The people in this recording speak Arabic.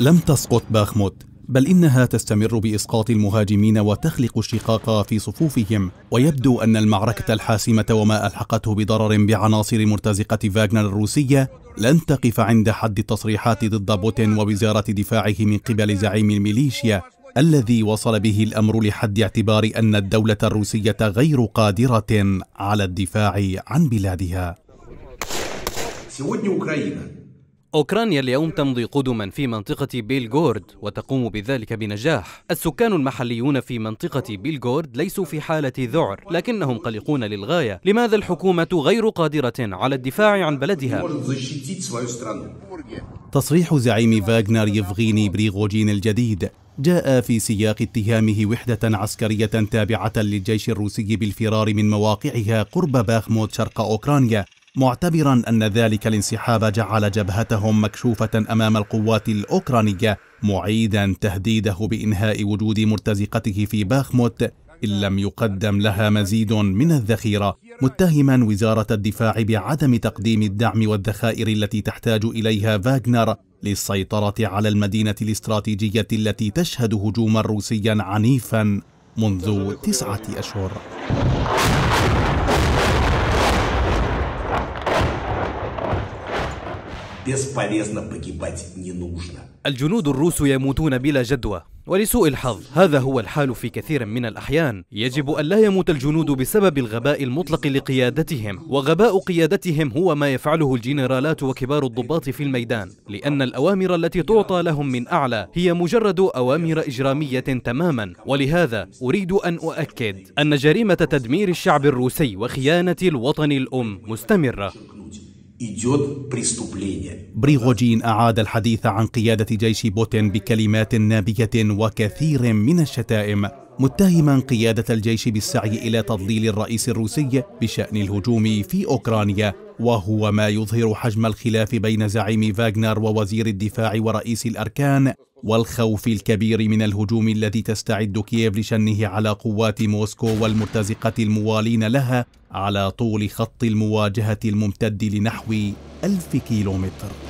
لم تسقط باخموت بل إنها تستمر بإسقاط المهاجمين وتخلق الشقاق في صفوفهم ويبدو أن المعركة الحاسمة وما ألحقته بضرر بعناصر مرتزقة فاغنر الروسية لن تقف عند حد التصريحات ضد بوتين ووزارة دفاعه من قبل زعيم الميليشيا الذي وصل به الأمر لحد اعتبار أن الدولة الروسية غير قادرة على الدفاع عن بلادها أوكرانيا اليوم تمضي قدما في منطقة بيلغورد وتقوم بذلك بنجاح السكان المحليون في منطقة بيلغورد ليسوا في حالة ذعر لكنهم قلقون للغاية لماذا الحكومة غير قادرة على الدفاع عن بلدها؟ تصريح زعيم فاغنر يفغيني بريغوجين الجديد جاء في سياق اتهامه وحدة عسكرية تابعة للجيش الروسي بالفرار من مواقعها قرب باخموت شرق أوكرانيا معتبرا أن ذلك الانسحاب جعل جبهتهم مكشوفة أمام القوات الأوكرانية معيدا تهديده بإنهاء وجود مرتزقته في باخموت إن لم يقدم لها مزيد من الذخيرة متهما وزارة الدفاع بعدم تقديم الدعم والذخائر التي تحتاج إليها فاغنر للسيطرة على المدينة الاستراتيجية التي تشهد هجوما روسيا عنيفا منذ تسعة أشهر бесполезно погибать, не нужно. الجنود الروس يموتون بلا جدوى ولسوء الحظ هذا هو الحال في كثير من الأحيان يجب أن لا يموت الجنود بسبب الغباء المطلق لقيادتهم وغباء قيادتهم هو ما يفعله الجنرالات وكبار الضباط في الميدان لأن الأوامر التي تعطى لهم من أعلى هي مجرد أوامر إجرامية تماما ولهذا أريد أن أؤكد أن جريمة تدمير الشعب الروسي وخيانة الوطن الأم مستمرة بريغوجين أعاد الحديث عن قيادة جيش بوتين بكلمات نابية وكثير من الشتائم متهما قيادة الجيش بالسعي إلى تضليل الرئيس الروسي بشأن الهجوم في أوكرانيا وهو ما يظهر حجم الخلاف بين زعيم فاغنر ووزير الدفاع ورئيس الأركان والخوف الكبير من الهجوم الذي تستعد كييف لشنه على قوات موسكو والمرتزقة الموالين لها على طول خط المواجهة الممتد لنحو ألف كيلومتر